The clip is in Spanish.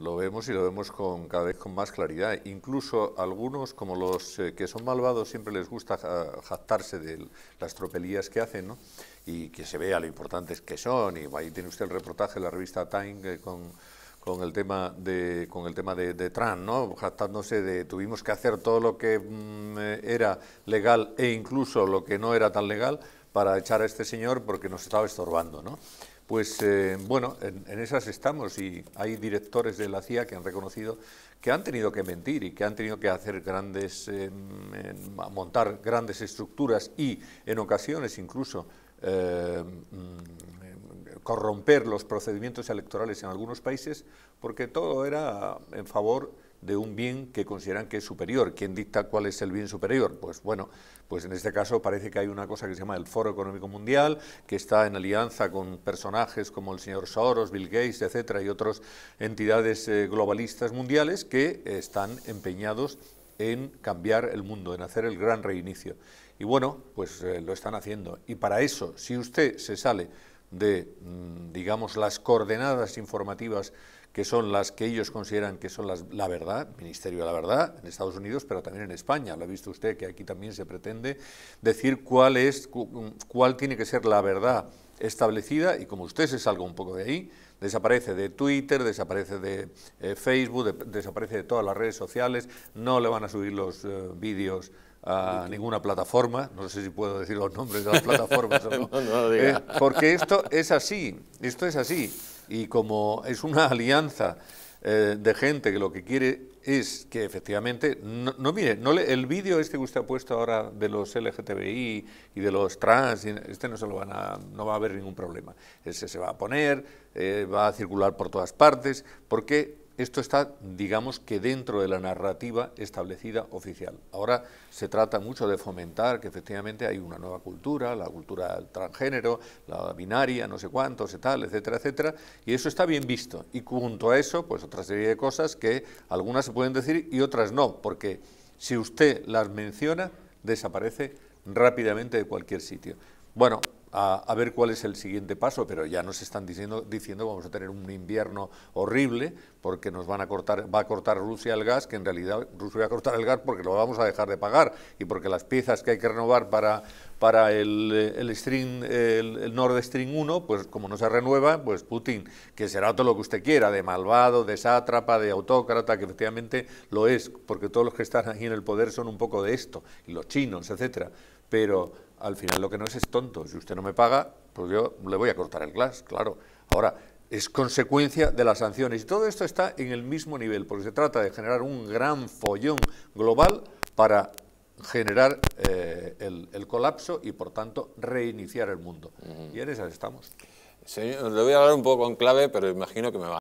lo vemos y lo vemos con, cada vez con más claridad. Incluso algunos, como los eh, que son malvados, siempre les gusta ah, jactarse de las tropelías que hacen, ¿no? y que se vea lo importantes que son. Y ahí tiene usted el reportaje de la revista Time eh, con, el tema de con el tema de, de Trump, ¿no? jactándose de tuvimos que hacer todo lo que mm, eh, era legal e incluso lo que no era tan legal para echar a este señor porque nos estaba estorbando, ¿no? Pues eh, bueno, en, esas estamos y hay directores de la CIA que han reconocido que han tenido que mentir y que han tenido que hacer grandes, eh, montar grandes estructuras y en ocasiones incluso eh, mm, corromper los procedimientos electorales en algunos países porque todo era en favor de un bien que consideran que es superior. ¿Quién dicta cuál es el bien superior? Pues bueno, pues en este caso parece que hay una cosa que se llama el Foro Económico Mundial, que está en alianza con personajes como el señor Soros, Bill Gates, etcétera, y otras entidades eh, globalistas mundiales que eh, están empeñados en cambiar el mundo, en hacer el gran reinicio. Y bueno, pues eh, lo están haciendo. Y para eso, si usted se sale de, mm, digamos, las coordenadas informativas que son las que ellos consideran que son las, la verdad, Ministerio de la Verdad, en Estados Unidos, pero también en España. Lo ha visto usted que aquí también se pretende decir cuál, es, cuál tiene que ser la verdad establecida y como usted se salga un poco de ahí, desaparece de Twitter, desaparece de eh, Facebook, desaparece de todas las redes sociales, no le van a subir los eh, vídeos a ninguna plataforma, no sé si puedo decir los nombres de las plataformas o no, eh, porque esto es así, esto es así, y como es una alianza eh, de gente que lo que quiere es que efectivamente, no, mire, no le, el vídeo este que usted ha puesto ahora de los LGTBI y de los trans, este no se lo van a, no va a haber ningún problema, ese se va a poner, eh, va a circular por todas partes, porque esto está, digamos que dentro de la narrativa establecida oficial. Ahora se trata mucho de fomentar que efectivamente hay una nueva cultura, la cultura transgénero, la binaria, no sé cuántos etcétera, etcétera, y eso está bien visto. Y junto a eso, pues otra serie de cosas que algunas se pueden decir y otras no, porque si usted las menciona, desaparece rápidamente de cualquier sitio. Bueno, a, ver cuál es el siguiente paso, pero ya nos están diciendo, diciendo vamos a tener un invierno horrible porque nos van a cortar, va a cortar Rusia el gas, que en realidad Rusia va a cortar el gas porque lo vamos a dejar de pagar y porque las piezas que hay que renovar para, para el, eh, el, el, Nord Stream 1, pues como no se renueva, pues Putin, que será todo lo que usted quiera, de malvado, de sátrapa, de autócrata, que efectivamente lo es, porque todos los que están aquí en el poder son un poco de esto, y los chinos, etcétera, pero al final lo que no es es tonto. Si usted no me paga, pues yo le voy a cortar el glass, claro. Ahora, es consecuencia de las sanciones. Y todo esto está en el mismo nivel, porque se trata de generar un gran follón global para generar eh, el, colapso y, por tanto, reiniciar el mundo. Y en esas estamos. le voy a hablar un poco en clave, pero imagino que me va.